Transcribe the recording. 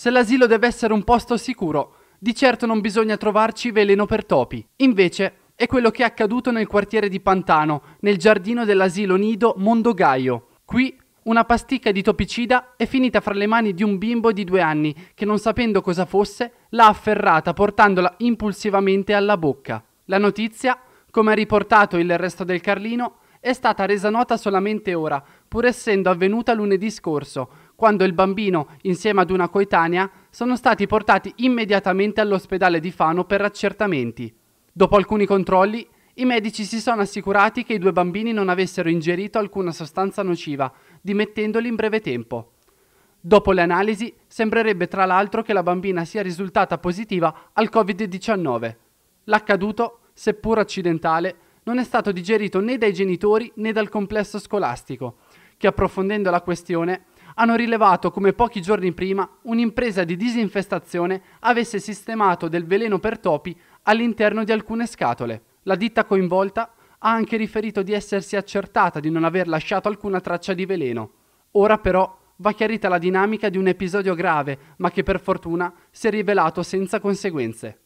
Se l'asilo deve essere un posto sicuro, di certo non bisogna trovarci veleno per topi. Invece, è quello che è accaduto nel quartiere di Pantano, nel giardino dell'asilo nido Mondogaio. Qui una pasticca di topicida è finita fra le mani di un bimbo di due anni che, non sapendo cosa fosse, l'ha afferrata portandola impulsivamente alla bocca. La notizia, come ha riportato il resto del Carlino, è stata resa nota solamente ora, pur essendo avvenuta lunedì scorso, quando il bambino, insieme ad una coetanea, sono stati portati immediatamente all'ospedale di Fano per accertamenti. Dopo alcuni controlli, i medici si sono assicurati che i due bambini non avessero ingerito alcuna sostanza nociva, dimettendoli in breve tempo. Dopo le analisi, sembrerebbe tra l'altro che la bambina sia risultata positiva al Covid-19. L'accaduto, seppur accidentale, non è stato digerito né dai genitori né dal complesso scolastico, che approfondendo la questione hanno rilevato come pochi giorni prima un'impresa di disinfestazione avesse sistemato del veleno per topi all'interno di alcune scatole. La ditta coinvolta ha anche riferito di essersi accertata di non aver lasciato alcuna traccia di veleno. Ora però va chiarita la dinamica di un episodio grave, ma che per fortuna si è rivelato senza conseguenze.